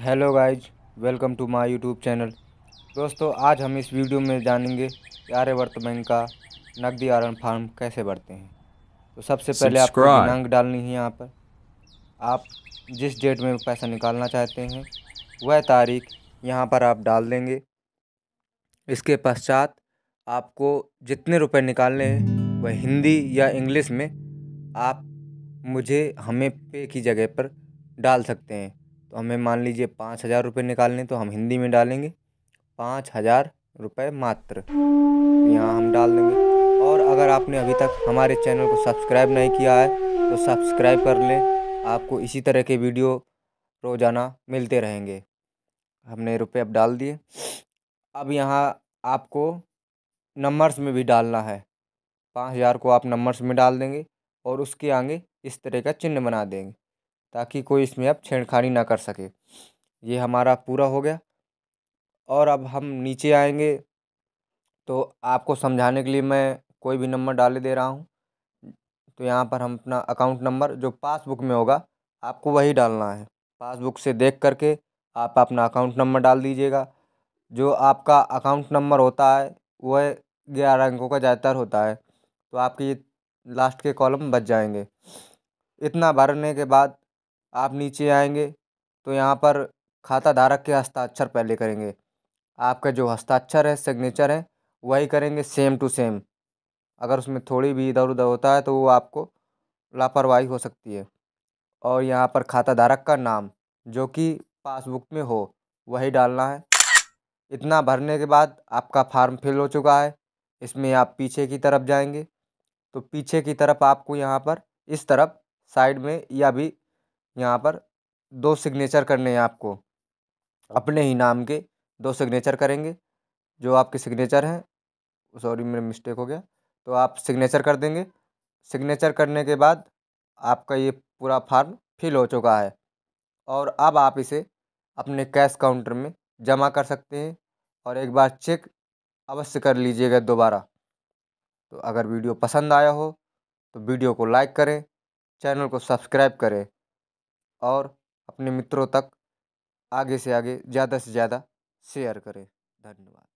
hello guys welcome to my YouTube channel दोस्तों आज हम इस वीडियो में जानेंगे आर्यवर्त बैंक का नकदी आरण फार्म कैसे भरते हैं तो सबसे पहले आपको दिनांक डालनी है यहाँ पर आप जिस डेट में पैसा निकालना चाहते हैं वह तारीख यहाँ पर आप डाल देंगे इसके पश्चात आपको जितने रुपए निकालने हैं वह हिंदी या इंग्लिश में आप मुझे हमें पे की जगह पर डाल सकते हैं तो हमें मान लीजिए पाँच हज़ार रुपये निकालने तो हम हिंदी में डालेंगे पाँच हज़ार रुपये मात्र यहाँ हम डाल देंगे और अगर आपने अभी तक हमारे चैनल को सब्सक्राइब नहीं किया है तो सब्सक्राइब कर लें आपको इसी तरह के वीडियो रोज़ाना मिलते रहेंगे हमने रुपये अब डाल दिए अब यहाँ आपको नंबर्स में भी डालना है पाँच हज़ार को आप नंबर्स में डाल देंगे और उसके आगे इस तरह का चिन्ह बना देंगे ताकि कोई इसमें अब छेड़खानी ना कर सके ये हमारा पूरा हो गया और अब हम नीचे आएंगे तो आपको समझाने के लिए मैं कोई भी नंबर डाले दे रहा हूँ तो यहाँ पर हम अपना अकाउंट नंबर जो पासबुक में होगा आपको वही डालना है पासबुक से देख करके आप अपना अकाउंट नंबर डाल दीजिएगा जो आपका अकाउंट नंबर होता है वह ग्यारह अंकों का ज़्यादातर होता है तो आपके लास्ट के कॉलम बच जाएंगे इतना भरने के बाद आप नीचे आएँगे तो यहाँ पर खाता धारक के हस्ताक्षर पहले करेंगे आपका जो हस्ताक्षर है सिग्नेचर है वही करेंगे सेम टू सेम अगर उसमें थोड़ी भी इधर उधर होता है तो वो आपको लापरवाही हो सकती है और यहाँ पर खाता धारक का नाम जो कि पासबुक में हो वही डालना है इतना भरने के बाद आपका फार्म फिल हो चुका है इसमें आप पीछे की तरफ जाएंगे तो पीछे की तरफ आपको यहाँ पर इस तरफ साइड में या भी यहाँ पर दो सिग्नेचर करने हैं आपको अपने ही नाम के दो सिग्नेचर करेंगे जो आपके सिग्नेचर हैं सॉरी मेरा मिस्टेक हो गया तो आप सिग्नेचर कर देंगे सिग्नेचर करने के बाद आपका ये पूरा फार्म फिल हो चुका है और अब आप इसे अपने कैश काउंटर में जमा कर सकते हैं और एक बार चेक अवश्य कर लीजिएगा दोबारा तो अगर वीडियो पसंद आया हो तो वीडियो को लाइक करें चैनल को सब्सक्राइब करें और अपने मित्रों तक आगे से आगे ज़्यादा से ज़्यादा शेयर करें धन्यवाद